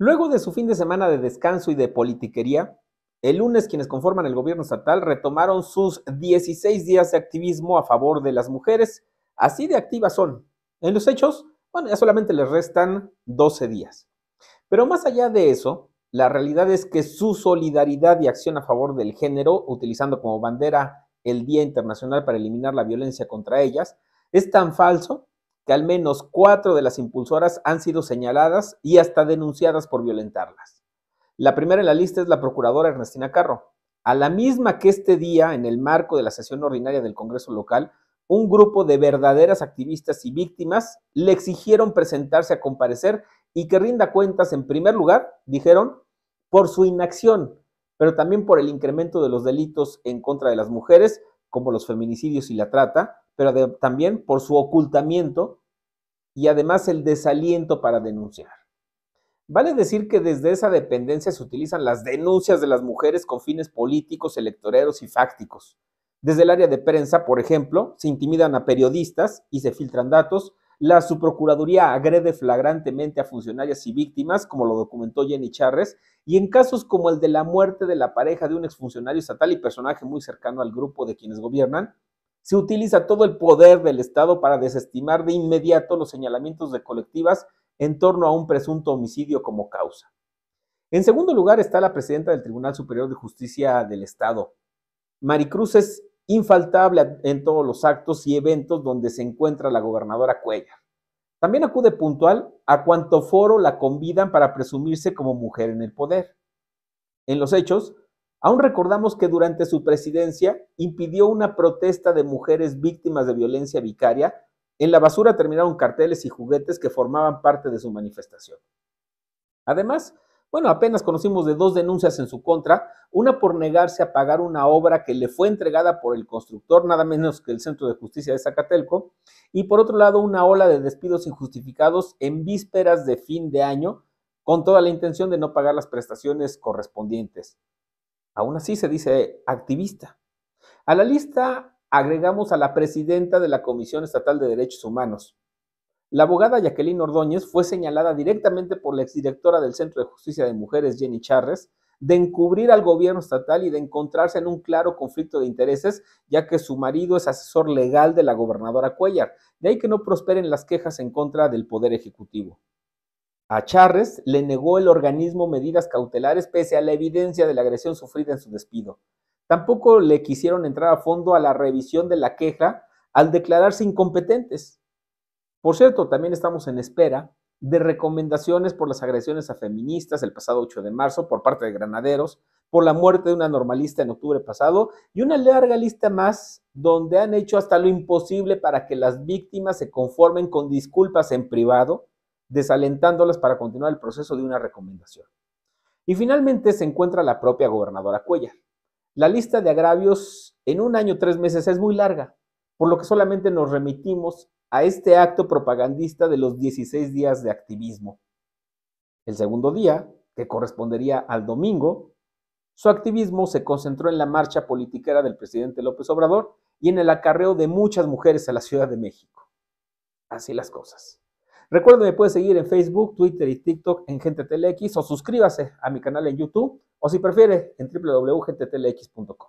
Luego de su fin de semana de descanso y de politiquería, el lunes quienes conforman el gobierno estatal retomaron sus 16 días de activismo a favor de las mujeres. Así de activas son. En los hechos, bueno, ya solamente les restan 12 días. Pero más allá de eso, la realidad es que su solidaridad y acción a favor del género, utilizando como bandera el Día Internacional para eliminar la violencia contra ellas, es tan falso que al menos cuatro de las impulsoras han sido señaladas y hasta denunciadas por violentarlas. La primera en la lista es la procuradora Ernestina Carro, a la misma que este día, en el marco de la sesión ordinaria del Congreso local, un grupo de verdaderas activistas y víctimas le exigieron presentarse a comparecer y que rinda cuentas, en primer lugar, dijeron, por su inacción, pero también por el incremento de los delitos en contra de las mujeres como los feminicidios y la trata, pero también por su ocultamiento y además el desaliento para denunciar. Vale decir que desde esa dependencia se utilizan las denuncias de las mujeres con fines políticos, electoreros y fácticos. Desde el área de prensa, por ejemplo, se intimidan a periodistas y se filtran datos, la subprocuraduría agrede flagrantemente a funcionarias y víctimas, como lo documentó Jenny Charres, y en casos como el de la muerte de la pareja de un exfuncionario estatal y personaje muy cercano al grupo de quienes gobiernan, se utiliza todo el poder del Estado para desestimar de inmediato los señalamientos de colectivas en torno a un presunto homicidio como causa. En segundo lugar está la presidenta del Tribunal Superior de Justicia del Estado. Maricruz es infaltable en todos los actos y eventos donde se encuentra la gobernadora Cuellar. También acude puntual a cuanto foro la convidan para presumirse como mujer en el poder. En los hechos, aún recordamos que durante su presidencia impidió una protesta de mujeres víctimas de violencia vicaria. En la basura terminaron carteles y juguetes que formaban parte de su manifestación. Además, bueno, apenas conocimos de dos denuncias en su contra, una por negarse a pagar una obra que le fue entregada por el constructor, nada menos que el Centro de Justicia de Zacatelco, y por otro lado una ola de despidos injustificados en vísperas de fin de año, con toda la intención de no pagar las prestaciones correspondientes. Aún así se dice activista. A la lista agregamos a la presidenta de la Comisión Estatal de Derechos Humanos, la abogada Jacqueline Ordóñez fue señalada directamente por la exdirectora del Centro de Justicia de Mujeres, Jenny Charres, de encubrir al gobierno estatal y de encontrarse en un claro conflicto de intereses, ya que su marido es asesor legal de la gobernadora Cuellar. De ahí que no prosperen las quejas en contra del Poder Ejecutivo. A Charres le negó el organismo medidas cautelares pese a la evidencia de la agresión sufrida en su despido. Tampoco le quisieron entrar a fondo a la revisión de la queja al declararse incompetentes. Por cierto, también estamos en espera de recomendaciones por las agresiones a feministas el pasado 8 de marzo por parte de granaderos, por la muerte de una normalista en octubre pasado y una larga lista más donde han hecho hasta lo imposible para que las víctimas se conformen con disculpas en privado, desalentándolas para continuar el proceso de una recomendación. Y finalmente se encuentra la propia gobernadora Cuella. La lista de agravios en un año, tres meses es muy larga, por lo que solamente nos remitimos a este acto propagandista de los 16 días de activismo. El segundo día, que correspondería al domingo, su activismo se concentró en la marcha politiquera del presidente López Obrador y en el acarreo de muchas mujeres a la Ciudad de México. Así las cosas. Recuerden me puedes seguir en Facebook, Twitter y TikTok en Gente o suscríbase a mi canal en YouTube o si prefiere en www.gentetlx.com.